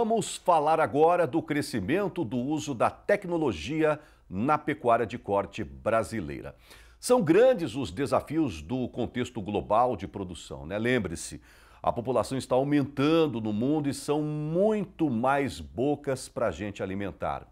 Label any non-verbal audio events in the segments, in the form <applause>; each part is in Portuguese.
Vamos falar agora do crescimento do uso da tecnologia na pecuária de corte brasileira. São grandes os desafios do contexto global de produção, né? Lembre-se, a população está aumentando no mundo e são muito mais bocas para a gente alimentar.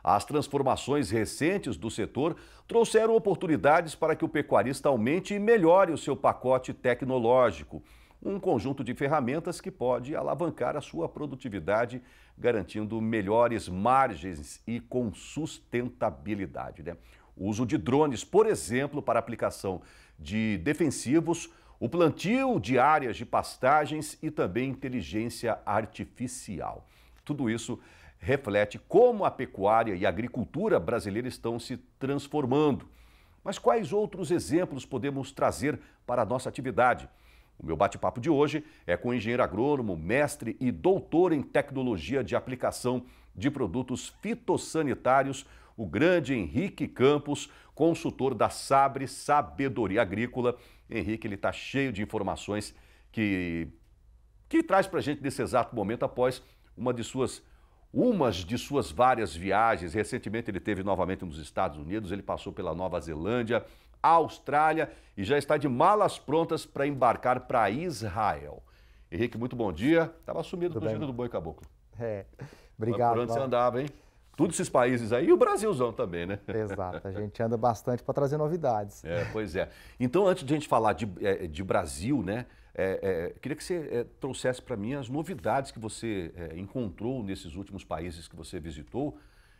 As transformações recentes do setor trouxeram oportunidades para que o pecuarista aumente e melhore o seu pacote tecnológico, um conjunto de ferramentas que pode alavancar a sua produtividade, garantindo melhores margens e com sustentabilidade. Né? O uso de drones, por exemplo, para aplicação de defensivos, o plantio de áreas de pastagens e também inteligência artificial. Tudo isso reflete como a pecuária e a agricultura brasileira estão se transformando. Mas quais outros exemplos podemos trazer para a nossa atividade? O meu bate-papo de hoje é com o engenheiro agrônomo, mestre e doutor em tecnologia de aplicação de produtos fitossanitários, o grande Henrique Campos, consultor da Sabre Sabedoria Agrícola. Henrique, ele está cheio de informações que, que traz para a gente nesse exato momento após uma de suas umas de suas várias viagens. Recentemente ele teve novamente nos Estados Unidos, ele passou pela Nova Zelândia, Austrália e já está de malas prontas para embarcar para Israel. Henrique, muito bom dia. Estava sumido Tudo com o do Boi Caboclo. É, obrigado. por onde você andava, hein? Todos esses países aí e o Brasilzão também, né? Exato, a gente anda bastante para trazer novidades. É, pois é. Então, antes de a gente falar de, é, de Brasil, né? É, é, queria que você é, trouxesse para mim as novidades que você é, encontrou nesses últimos países que você visitou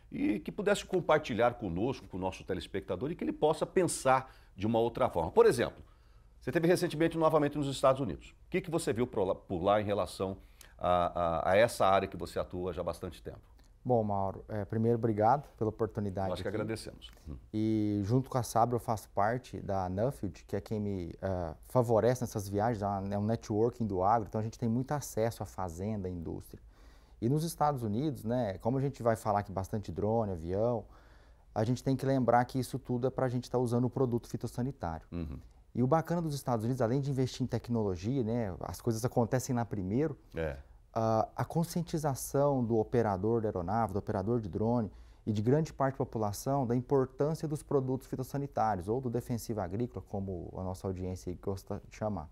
e que pudesse compartilhar conosco, com o nosso telespectador, e que ele possa pensar de uma outra forma. Por exemplo, você teve recentemente novamente nos Estados Unidos. O que, que você viu por lá, por lá em relação a, a, a essa área que você atua já há bastante tempo? Bom, Mauro, é, primeiro, obrigado pela oportunidade. Nós que aqui. agradecemos. Hum. E junto com a Sabre, eu faço parte da Nuffield, que é quem me uh, favorece nessas viagens, é, é um networking do agro, então a gente tem muito acesso à fazenda, à indústria. E nos Estados Unidos, né, como a gente vai falar aqui bastante drone, avião, a gente tem que lembrar que isso tudo é para a gente estar tá usando o produto fitossanitário. Uhum. E o bacana dos Estados Unidos, além de investir em tecnologia, né, as coisas acontecem lá primeiro. É a, a conscientização do operador da aeronave, do operador de drone e de grande parte da população da importância dos produtos fitossanitários ou do defensivo agrícola, como a nossa audiência gosta de chamar.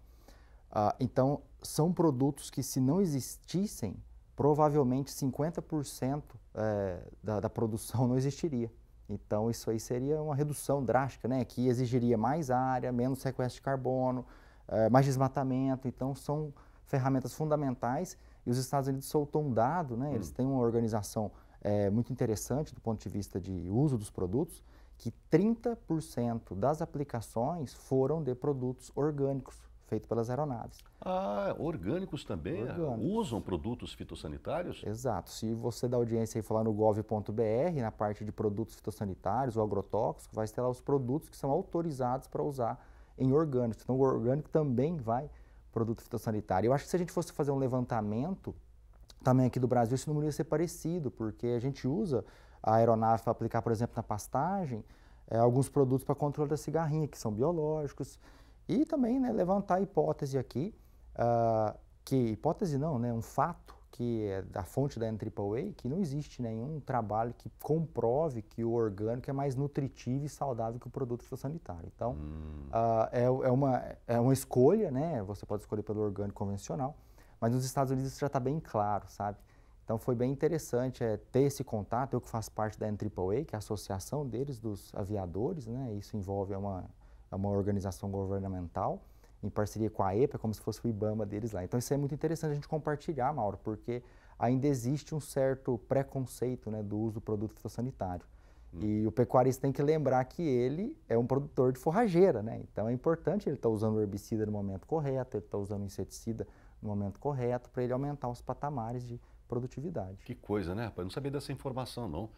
Uh, então, são produtos que, se não existissem, provavelmente 50% é, da, da, produção não existiria. Então, isso aí seria uma redução drástica, né? que exigiria mais área, menos sequestro de carbono, é, mais desmatamento. Então, são ferramentas fundamentais e os Estados Unidos soltou um dado, né? Eles hum. têm uma organização é, muito interessante do ponto de vista de uso dos produtos, que 30% das aplicações foram de produtos orgânicos feitos pelas aeronaves. Ah, orgânicos também? Orgânicos. Usam produtos fitossanitários? Exato. Se você da audiência aí falar no gov.br, na parte de produtos fitossanitários ou agrotóxicos, vai estar lá os produtos que são autorizados para usar em orgânicos. Então, o orgânico também vai produto fitossanitário. Eu acho que se a gente fosse fazer um levantamento também aqui do Brasil, esse número ia ser parecido, porque a gente usa a aeronave para aplicar, por exemplo, na pastagem, é, alguns produtos para controle da cigarrinha, que são biológicos, e também né, levantar a hipótese aqui, uh, que hipótese não, né, um fato, que é da fonte da NAAA, que não existe nenhum trabalho que comprove que o orgânico é mais nutritivo e saudável que o produto fitossanitário. Então, hum. uh, é, é, uma, é uma escolha, né? Você pode escolher pelo orgânico convencional, mas nos Estados Unidos isso já está bem claro, sabe? Então, foi bem interessante é, ter esse contato. Eu que faço parte da NAAA, que é a associação deles, dos aviadores, né? Isso envolve é uma, é uma organização governamental em parceria com a EPA, é como se fosse o IBAMA deles lá. Então isso é muito interessante a gente compartilhar, Mauro, porque ainda existe um certo preconceito né, do uso do produto fitossanitário. Hum. E o pecuarista tem que lembrar que ele é um produtor de forrageira, né? Então é importante ele estar tá usando herbicida no momento correto, ele estar tá usando inseticida no momento correto, para ele aumentar os patamares de produtividade. Que coisa, né, rapaz? não sabia dessa informação, não.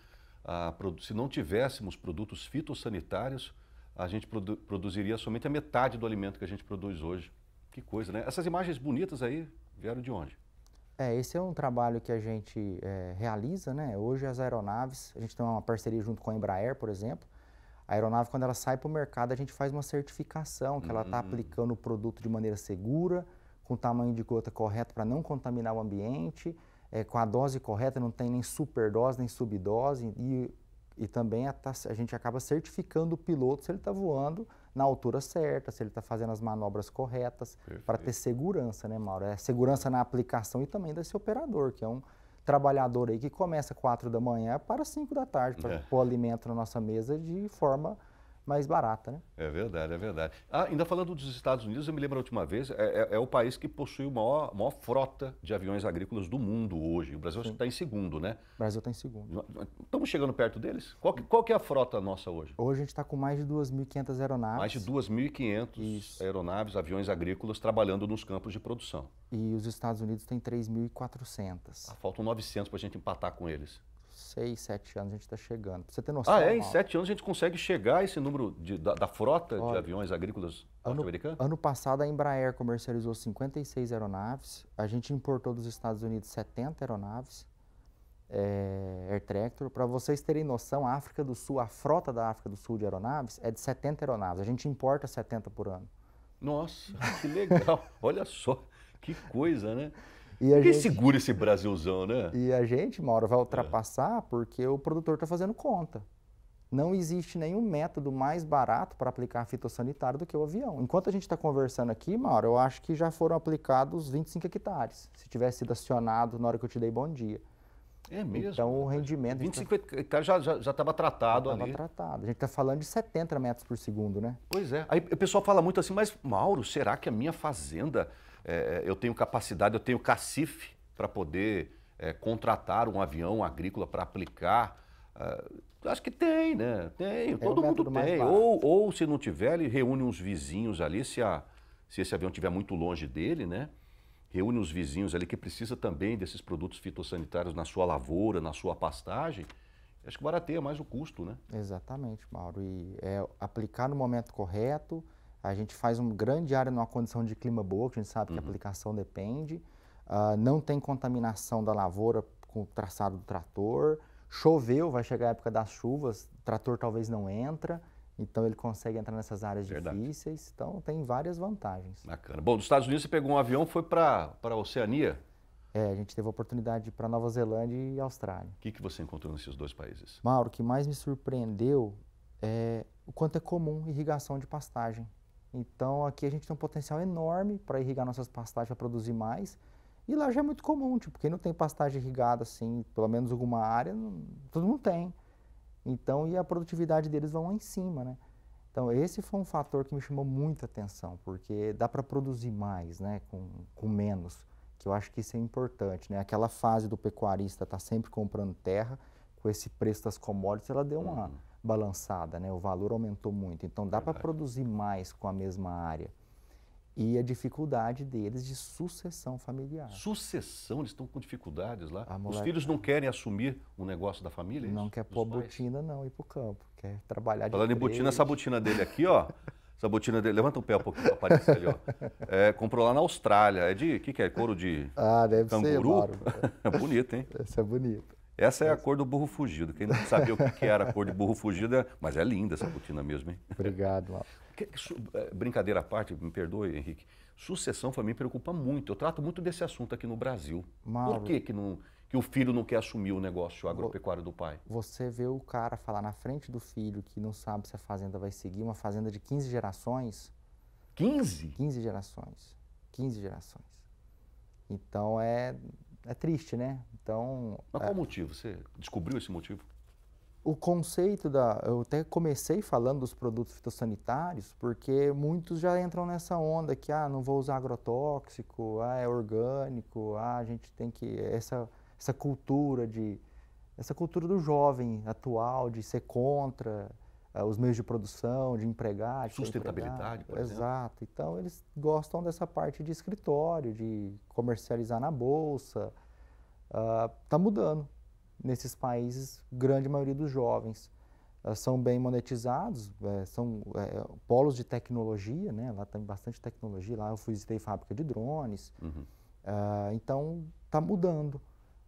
Ah, se não tivéssemos produtos fitossanitários, a gente produ produziria somente a metade do alimento que a gente produz hoje. Que coisa, né? Essas imagens bonitas aí vieram de onde? É, esse é um trabalho que a gente é, realiza, né? Hoje as aeronaves, a gente tem uma parceria junto com a Embraer, por exemplo. A aeronave, quando ela sai para o mercado, a gente faz uma certificação que ela está hum. aplicando o produto de maneira segura, com o tamanho de gota correto para não contaminar o ambiente, é, com a dose correta, não tem nem superdose, nem subdose, e e também a, tá, a gente acaba certificando o piloto se ele está voando na altura certa, se ele está fazendo as manobras corretas, para ter segurança, né, Mauro? É segurança na aplicação e também desse operador, que é um trabalhador aí que começa 4 da manhã para 5 da tarde, para é. pôr alimento na nossa mesa de forma mais barata. Né? É verdade, é verdade. Ah, ainda falando dos Estados Unidos, eu me lembro a última vez, é, é, é o país que possui a maior, maior, frota de aviões agrícolas do mundo hoje. O Brasil está em segundo, né? O Brasil está em segundo. Estamos chegando perto deles? Qual que, qual que é a frota nossa hoje? Hoje a gente está com mais de 2.500 aeronaves. Mais de 2.500 aeronaves, aviões agrícolas, trabalhando nos campos de produção. E os Estados Unidos têm 3.400. Ah, faltam 900 para a gente empatar com eles seis, sete anos a gente está chegando. Pra você ter noção. Ah, é? Em sete anos a gente consegue chegar a esse número de, da, da, frota Olha, de aviões agrícolas norte-americanos? Ano, ano passado a Embraer comercializou 56 aeronaves, a gente importou dos Estados Unidos 70 aeronaves. É, Air Tractor. Para vocês terem noção, a África do Sul, a frota da África do Sul de aeronaves é de 70 aeronaves. A gente importa 70 por ano. Nossa, que legal! <laughs> Olha só, que coisa, né? E Quem gente... segura esse Brasilzão, né? E a gente, uma hora, vai ultrapassar é. porque o produtor está fazendo conta. Não existe nenhum método mais barato para aplicar fitossanitário do que o avião. Enquanto a gente está conversando aqui, Mauro, eu acho que já foram aplicados 25 hectares, se tivesse sido acionado na hora que eu te dei bom dia. É mesmo? Então o rendimento... 25 então hectares já estava tratado já ali. Estava tratado. A gente está falando de 70 metros por segundo, né? Pois é. Aí o pessoal fala muito assim, mas Mauro, será que a minha fazenda é, é, eu tenho capacidade, eu tenho cacife para poder é, contratar um avião agrícola para aplicar. Ah, acho que tem, né? Tem, todo mundo tem. Ou, ou se não tiver, ele reúne uns vizinhos ali, se, a, se esse avião estiver muito longe dele, né? Reúne os vizinhos ali que precisa também desses produtos fitossanitários na sua lavoura, na sua pastagem. Acho que barateia mais o custo, né? Exatamente, Mauro. E é aplicar no momento correto, a gente faz uma grande área numa condição de clima boa, que a gente sabe uhum. que a uhum. aplicação depende. Uh, não tem contaminação da lavoura com o traçado do trator. Choveu, vai chegar a época das chuvas, o trator talvez não entra. Então ele consegue entrar nessas áreas Verdade. difíceis. Então tem várias vantagens. Bacana. Bom, dos Estados Unidos você pegou um avião, foi para a Oceania? É, a gente teve a oportunidade de ir para Nova Zelândia e Austrália. O que, que você encontrou nesses dois países? Mauro, o que mais me surpreendeu é o quanto é comum irrigação de pastagem. Então aqui a gente tem um potencial enorme para irrigar nossas pastagens, para produzir mais. E lá já é muito comum, tipo, quem não tem pastagem irrigada assim, pelo menos alguma área, não, todo mundo tem. Então, e a produtividade deles vão lá em cima, né? Então, esse foi um fator que me chamou muita atenção, porque dá para produzir mais, né, com, com menos, que eu acho que isso é importante, né? Aquela fase do pecuarista estar tá sempre comprando terra, com esse preço das commodities, ela deu uma... Uhum balançada, né? O valor aumentou muito, então dá para produzir mais com a mesma área. E a dificuldade deles de sucessão familiar. Sucessão? Eles estão com dificuldades lá? Moleque... Os filhos não querem assumir o um negócio da família? É não isso? quer pôr botina, não, ir para o campo. Quer trabalhar de Falando em botina, essa botina dele aqui, ó. <laughs> Essa botina dele, levanta o pé um pouquinho para aparecer ali, ó. É, comprou lá na Austrália. É de, o que, que é? Couro de ah, deve canguru? Ser, <laughs> É Bonito, hein? Essa é bonita. Essa é a cor do burro fugido. Quem não sabia o que era a cor de burro fugido, é, mas é linda essa cortina mesmo, hein? Obrigado, Al. Eh, brincadeira à parte, me perdoe, Henrique. Sucessão para mim preocupa muito. Eu trato muito desse assunto aqui no Brasil. Mauro, Por que, que, não, que o filho não quer assumir o negócio agropecuário do pai? Você vê o cara falar na frente do filho que não sabe se a fazenda vai seguir, uma fazenda de 15 gerações. 15? 15 gerações. 15 gerações. Então é é triste, né? Então. Mas qual é... motivo? Você descobriu esse motivo? O conceito da. Eu até comecei falando dos produtos fitossanitários, porque muitos já entram nessa onda que, ah, não vou usar agrotóxico, ah, é orgânico, ah, a gente tem que. Essa, essa cultura de. Essa cultura do jovem atual de ser contra. Ah, os meios de produção, de empregar. De Sustentabilidade, por exemplo. Exato. Então, eles gostam dessa parte de escritório, de comercializar na bolsa. Está ah, uh, mudando nesses países, grande maioria dos jovens. Uh, são bem monetizados, é, são é, polos de tecnologia, né? lá tem bastante tecnologia, lá eu visitei fábrica de drones, uhum. uh, então está mudando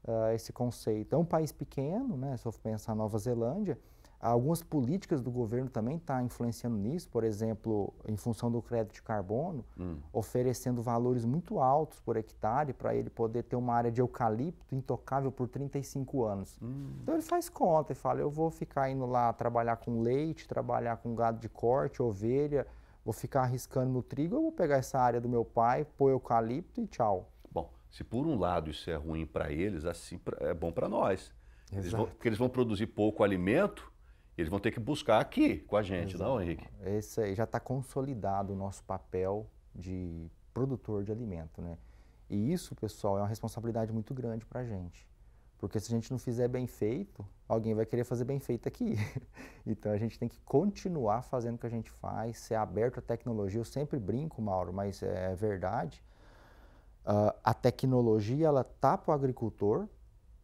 uh, esse conceito. É um país pequeno, né? se eu pensar Nova Zelândia, Algumas políticas do governo também estão tá influenciando nisso, por exemplo, em função do crédito de carbono, hum. oferecendo valores muito altos por hectare para ele poder ter uma área de eucalipto intocável por 35 anos. Hum. Então ele faz conta e fala: eu vou ficar indo lá trabalhar com leite, trabalhar com gado de corte, ovelha, vou ficar arriscando no trigo, eu vou pegar essa área do meu pai, pôr eucalipto e tchau. Bom, se por um lado isso é ruim para eles, assim é bom para nós. Eles vão, porque eles vão produzir pouco alimento eles vão ter que buscar aqui com a gente, Exato. não, Henrique? Esse aí já está consolidado o nosso papel de produtor de alimento, né? E isso, pessoal, é uma responsabilidade muito grande para a gente. Porque se a gente não fizer bem feito, alguém vai querer fazer bem feito aqui. <laughs> então a gente tem que continuar fazendo o que a gente faz, ser aberto à tecnologia. Eu sempre brinco, Mauro, mas é verdade. Uh, a tecnologia ela tapa tá o agricultor,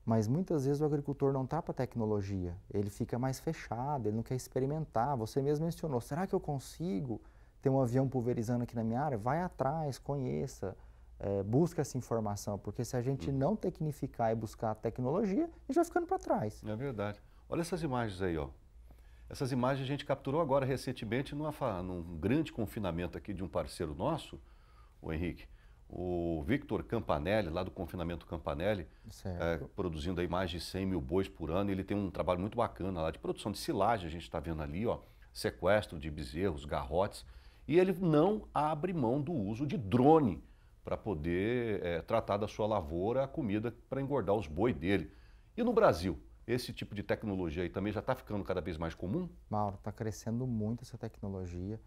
mas muitas vezes o agricultor não está para a tecnologia, ele fica mais fechado, ele não quer experimentar. Você mesmo mencionou, será que eu consigo ter um avião pulverizando aqui na minha área? Vai atrás, conheça, é, busca essa informação, porque se a gente uhum. não tecnificar e buscar a tecnologia, a gente vai ficando para trás. É verdade. Olha essas imagens aí, ó. Essas imagens a gente capturou agora recentemente numa, num grande confinamento aqui de um parceiro nosso, o Henrique o Victor Campanelli, lá do confinamento Campanelli, é, produzindo aí mais de 100 mil bois por ano. Ele tem um trabalho muito bacana lá de produção de silagem, a gente está vendo ali, ó, sequestro de bezerros, garrotes. E ele não abre mão do uso de drone para poder é, tratar da sua lavoura a comida para engordar os bois dele. E no Brasil, esse tipo de tecnologia aí também já está ficando cada vez mais comum? Mauro, está crescendo muito essa tecnologia.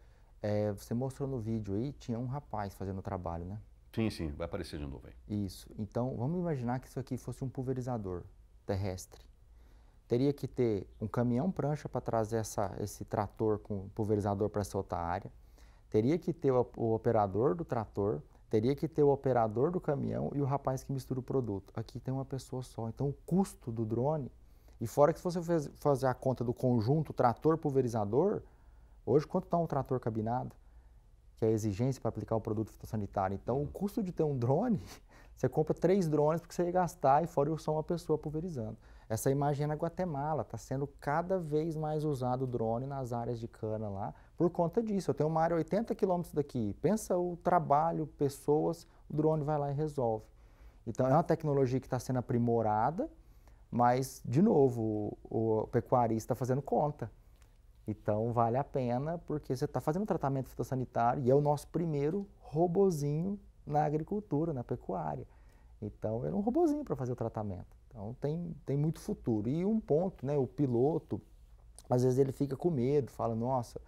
É, você mostrou no vídeo aí, tinha um rapaz fazendo o trabalho, né? Sim, sim, vai aparecer de novo aí. Isso. Então, vamos imaginar que isso aqui fosse um pulverizador terrestre. Teria que ter um caminhão prancha para trazer essa, esse trator com pulverizador para essa outra área. Teria que ter o, o operador do trator, teria que ter o operador do caminhão e o rapaz que mistura o produto. Aqui tem uma pessoa só. Então, o custo do drone, e fora que se você fazer a conta do conjunto trator-pulverizador, hoje quanto está um trator cabinado? que é a exigência para aplicar o produto fitossanitário. Então, o custo de ter um drone, <laughs> você compra três drones porque você ia gastar e fora só uma pessoa pulverizando. Essa imagem é na Guatemala, está sendo cada vez mais usado o drone nas áreas de cana lá por conta disso. Eu tenho uma área 80 quilômetros daqui, pensa o trabalho, pessoas, o drone vai lá e resolve. Então, é uma tecnologia que está sendo aprimorada, mas, de novo, o, o pecuarista está fazendo conta. Então vale a pena porque você está fazendo um tratamento fitossanitário e é o nosso primeiro robozinho na agricultura, na pecuária. Então é um robozinho para fazer o tratamento. Então tem, tem muito futuro. E um ponto, né, o piloto, às vezes ele fica com medo, fala, nossa,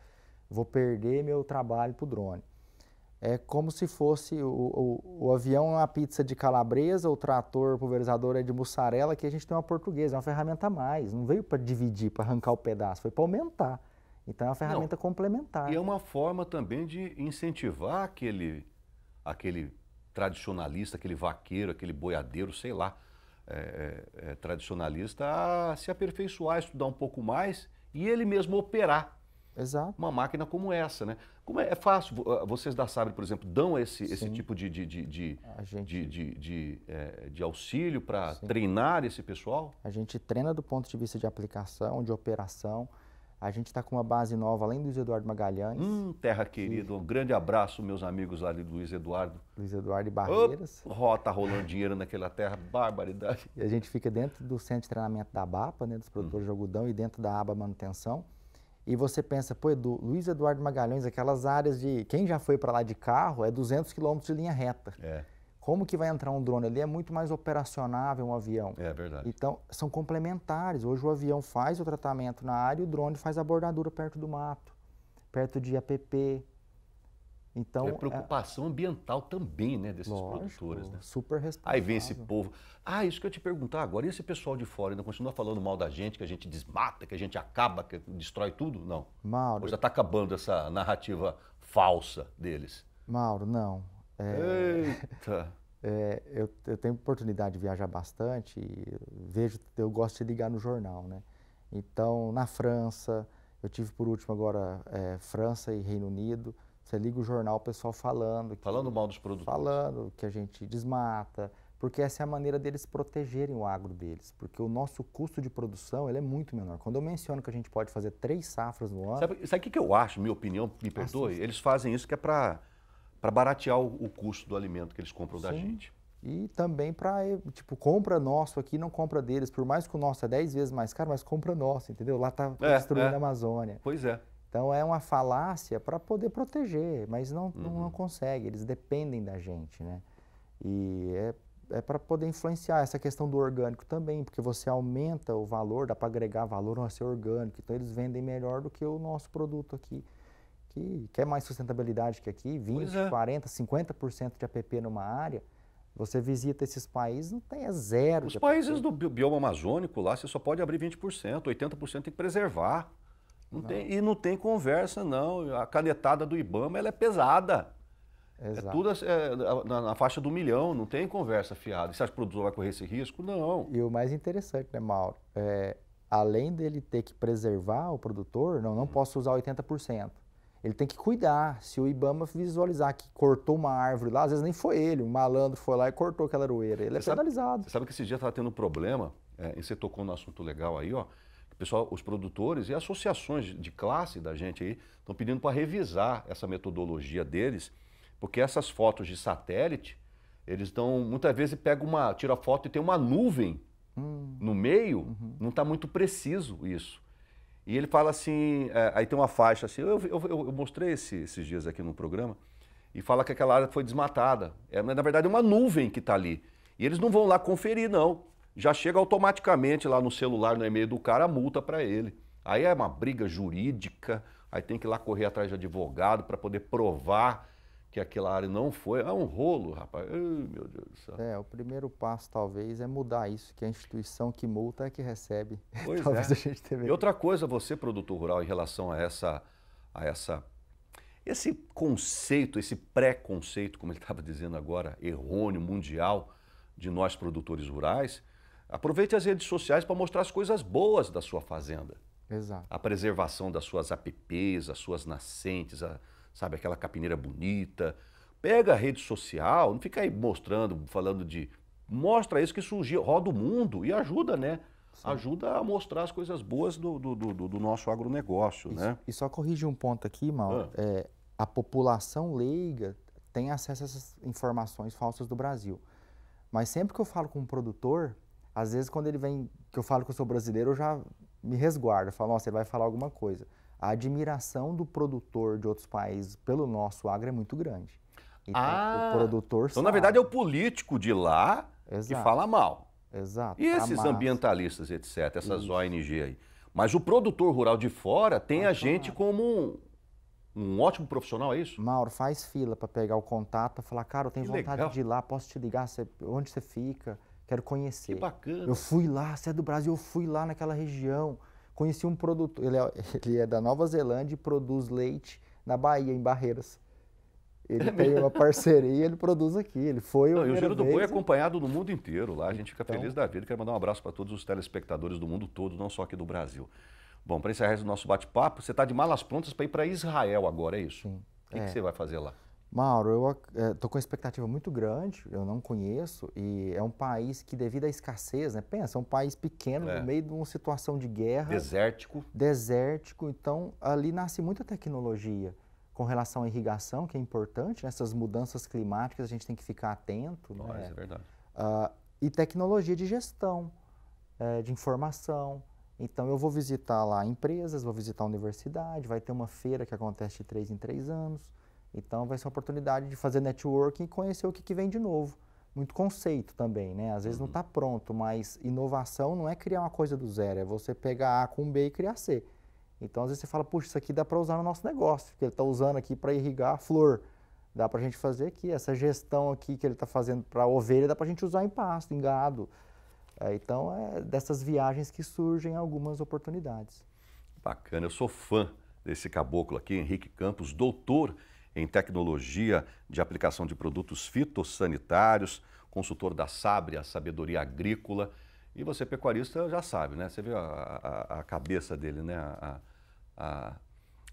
vou perder meu trabalho para o drone. É como se fosse o, o, o avião é uma pizza de calabresa, o trator pulverizador é de mussarela, que a gente tem uma portuguesa, é uma ferramenta a mais. Não veio para dividir, para arrancar o pedaço, foi para aumentar. Então é uma ferramenta Não, complementar. E é uma forma também de incentivar aquele, aquele tradicionalista, aquele vaqueiro, aquele boiadeiro, sei lá, é, é, é, tradicionalista a se aperfeiçoar, estudar um pouco mais e ele mesmo operar. Exato. Uma máquina como essa, né? Como é, é fácil, ah, vocês da Sabre, por exemplo, dão esse, esse tipo de, de, de, de, gente... de, de, de, é, de auxílio para treinar esse pessoal? A gente treina do ponto de vista de aplicação, de operação, a gente está com uma base nova, além do Luiz Eduardo Magalhães. Hum, terra querida. Um grande abraço, meus amigos lá de Luiz Eduardo. Luiz Eduardo e Barreiras. Oh, rota tá rolando dinheiro naquela terra, barbaridade. E a gente fica dentro do centro de treinamento da BAPA, né, dos hum. produtores hum. de algodão, e dentro da aba manutenção. E você pensa, pô, Edu, Luiz Eduardo Magalhães, aquelas áreas de. Quem já foi para lá de carro é 200 quilômetros de linha reta. É. Como que vai entrar um drone ali é muito mais operacionável um avião. É verdade. Então, são complementares. Hoje o avião faz o tratamento na área e o drone faz a bordadura perto do mato, perto de APP. Então, é, é preocupação é... ambiental também, né, desses Lógico, produtores, né? Super responsável. Aí vem esse povo. Ah, isso que eu te perguntar agora, e esse pessoal de fora ainda continua falando mal da gente, que a gente desmata, que a gente acaba, que destrói tudo? Não. Mauro. Ou já está acabando essa narrativa falsa deles? Mauro, não. É, Eita! <laughs> É, eu, eu, tenho oportunidade de viajar bastante, vejo, eu gosto de ligar no jornal, né? Então, na França, eu tive por último agora é, França e Reino Unido, você liga o jornal, o pessoal falando... Que, falando mal dos produtos, Falando que a gente desmata, porque essa é a maneira deles protegerem o agro deles, porque o nosso custo de produção ele é muito menor. Quando eu menciono que a gente pode fazer três safras no ano... Sabe o que, que eu acho, minha opinião, me perdoe? Eles fazem isso que é para para baratear o, o, custo do alimento que eles compram Sim. da gente. E também para, eh, tipo, compra nosso aqui, não compra deles. Por mais que o nosso é 10 vezes mais caro, mas compra nosso, entendeu? Lá está é, destruindo é. a Amazônia. Pois é. Então é uma falácia para poder proteger, mas não, uhum. não, consegue, eles dependem da gente, né? E é, é para poder influenciar essa questão do orgânico também, porque você aumenta o valor, dá para agregar valor ao ser orgânico, então eles vendem melhor do que o nosso produto aqui que quer mais sustentabilidade que aqui, 20, é. 40, 50% de APP numa área, você visita esses países, não tem, é zero. Os países do bioma amazônico lá, você só pode abrir 20%, 80% tem que preservar. Não não. Tem, e não tem conversa, não. A canetada do Ibama ela é pesada. É Exato. É tudo é, na, na, faixa do milhão, não tem conversa fiada. E você acha que o produtor vai correr esse risco? Não. E o mais interessante, né, Mauro? É, além dele ter que preservar o produtor, não, não uhum. posso usar 80% ele tem que cuidar. Se o Ibama visualizar que cortou uma árvore lá, às vezes nem foi ele, um malandro foi lá e cortou aquela aroeira. Ele é você é penalizado. Sabe que esse dia estava tendo um problema, é, e você tocou no assunto legal aí, ó. Pessoal, os produtores e associações de classe da gente aí estão pedindo para revisar essa metodologia deles, porque essas fotos de satélite, eles estão. Muitas vezes pega uma. tira foto e tem uma nuvem hum. no meio, uhum. não está muito preciso isso. E ele fala assim, é, aí tem uma faixa assim, eu, eu, eu mostrei esse, esses dias aqui no programa, e fala que aquela área foi desmatada. É, na verdade, é uma nuvem que está ali. E eles não vão lá conferir, não. Já chega automaticamente lá no celular, no e-mail do cara, a multa para ele. Aí é uma briga jurídica, aí tem que ir lá correr atrás de advogado para poder provar que aquela área não foi. É ah, um rolo, rapaz. Ai, meu Deus do céu. É, o primeiro passo talvez é mudar isso, que a instituição que multa é que recebe. <laughs> Pois é. talvez é. a gente teve... E outra coisa, você, produtor rural, em relação a essa, a essa esse conceito, esse preconceito, como ele estava dizendo agora, errôneo, mundial, de nós produtores rurais, aproveite as redes sociais para mostrar as coisas boas da sua fazenda. Exato. A preservação das suas APPs, as suas nascentes, a, sabe? Aquela capineira bonita. Pega a rede social, não fica aí mostrando, falando de. Mostra isso que surgiu, roda o mundo e ajuda, né? Sim. Ajuda a mostrar as coisas boas do, do, do, do nosso agronegócio, né? E só corrige um ponto aqui, Mauro. Ah. É, a população leiga tem acesso a essas informações falsas do Brasil. Mas sempre que eu falo com um produtor, às vezes quando ele vem, que eu falo que eu sou brasileiro, eu já me resguardo. Eu falo, nossa, ele vai falar alguma coisa a admiração do produtor de outros países pelo nosso agro é muito grande. Então, ah, o produtor Então, sabe. na verdade, é o político de lá Exato. que fala mal. Exato. E esses ambientalistas, etc., essas Isso. ONG aí. Mas o produtor rural de fora tem a gente como um, um ótimo profissional, é isso? Mauro, faz fila para pegar o contato, para falar, cara, eu tenho que vontade legal. de ir lá, posso te ligar, onde você fica, quero conhecer. Que bacana. Eu fui lá, você é do Brasil, eu fui lá naquela região. Conheci um produtor, ele é, <laughs> ele é da Nova Zelândia e produz leite na Bahia, em Barreiras. Ele é tem uma parceria, e ele produz aqui. Ele foi Não, o. E o Giro do Boi é acompanhado no mundo inteiro lá. A gente fica então... feliz da vida. Quero mandar um abraço para todos os telespectadores do mundo todo, não só aqui do Brasil. Bom, para encerrar o nosso bate-papo, você está de malas prontas para ir para Israel agora, é isso? Sim. O que, é. que você vai fazer lá? Mauro, eu estou eh, com uma expectativa muito grande, eu não conheço, e é um país que, devido à escassez, né? Pensa, é um país pequeno, é. no meio de uma situação de guerra. Desértico. Desértico, então ali nasce muita tecnologia com relação à irrigação, que é importante, nessas né, mudanças climáticas a gente tem que ficar atento. Né. Nossa, né? é verdade. Uh, e tecnologia de gestão, eh, de informação. Então eu vou visitar lá empresas, vou visitar a universidade, vai ter uma feira que acontece de três em três anos então vai ser uma oportunidade de fazer networking e conhecer o que, que vem de novo. Muito conceito também, né? Às vezes uhum. não está pronto, mas inovação não é criar uma coisa do zero, é você pegar A com B e criar C. Então às vezes você fala, puxa, isso aqui dá para usar no nosso negócio, porque ele está usando aqui para irrigar a flor. Dá para a gente fazer aqui. Essa gestão aqui que ele está fazendo para ovelha, dá para a gente usar em pasto, em gado. É, então é dessas viagens que surgem algumas oportunidades. Bacana, eu sou fã desse caboclo aqui, Henrique Campos, doutor em tecnologia de aplicação de produtos fitossanitários, consultor da Sabre, a sabedoria agrícola. E você, pecuarista, já sabe, né? Você viu a, a, a cabeça dele, né? A, a,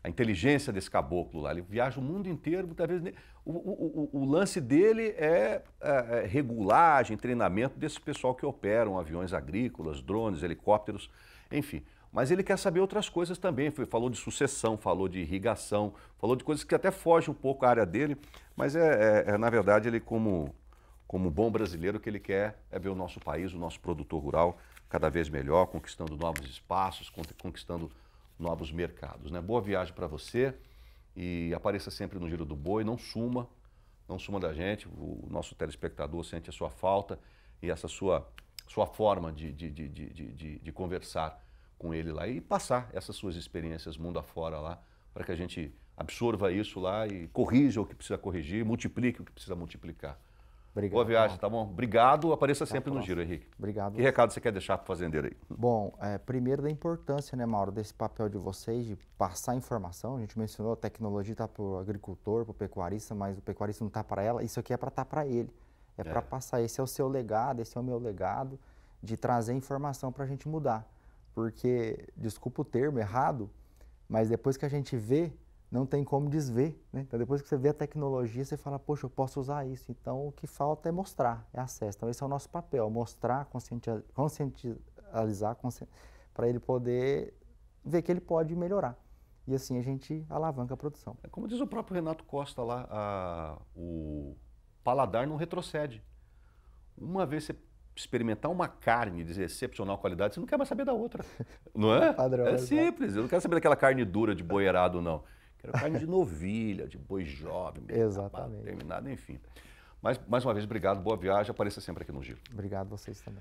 inteligência desse caboclo lá. Ele viaja o mundo inteiro, talvez. O, o, o, o lance dele é, é, é regulagem, treinamento desse pessoal que operam aviões agrícolas, drones, helicópteros, enfim mas ele quer saber outras coisas também. Falou de sucessão, falou de irrigação, falou de coisas que até foge um pouco à área dele, mas é, é, é, na verdade ele como como bom brasileiro que ele quer é ver o nosso país, o nosso produtor rural cada vez melhor, conquistando novos espaços, conquistando novos mercados. Né? Boa viagem para você e apareça sempre no Giro do Boi, não suma, não suma da gente, o nosso telespectador sente a sua falta e essa sua, sua forma de, de, de, de, de conversar com ele lá e passar essas suas experiências mundo afora lá, para que a gente absorva isso lá e corrija o que precisa corrigir, multiplique o que precisa multiplicar. Obrigado, Boa viagem, tá bom? Obrigado, apareça Até sempre no giro, Henrique. Obrigado. Que recado você quer deixar para o fazendeiro aí? Bom, é, primeiro da importância, né, Mauro, desse papel de vocês, de passar informação. A gente mencionou, a tecnologia está para o agricultor, para o pecuarista, mas o pecuarista não está para ela. Isso aqui é para estar tá para ele. É, é. para passar. Esse é o seu legado, esse é o meu legado, de trazer informação para a gente mudar porque, desculpa o termo errado, mas depois que a gente vê, não tem como desver. Né? Então, depois que você vê a tecnologia, você fala, poxa, eu posso usar isso. Então, o que falta é mostrar, é acesso. Então, esse é o nosso papel, é mostrar, conscientizar, para ele poder ver que ele pode melhorar. E assim a gente alavanca a produção. É como diz o próprio Renato Costa lá, a... o paladar não retrocede. Uma vez você experimentar uma carne de excepcional qualidade, você não quer mais saber da outra. Não é? <laughs> é padrão, é simples. Eu não quero saber daquela carne dura de boi erado, não. Quero carne de novilha, de boi jovem, Exatamente. Terminada, enfim. Mas, mais uma vez, obrigado, boa viagem. Apareça sempre aqui no Giro. Obrigado a vocês também.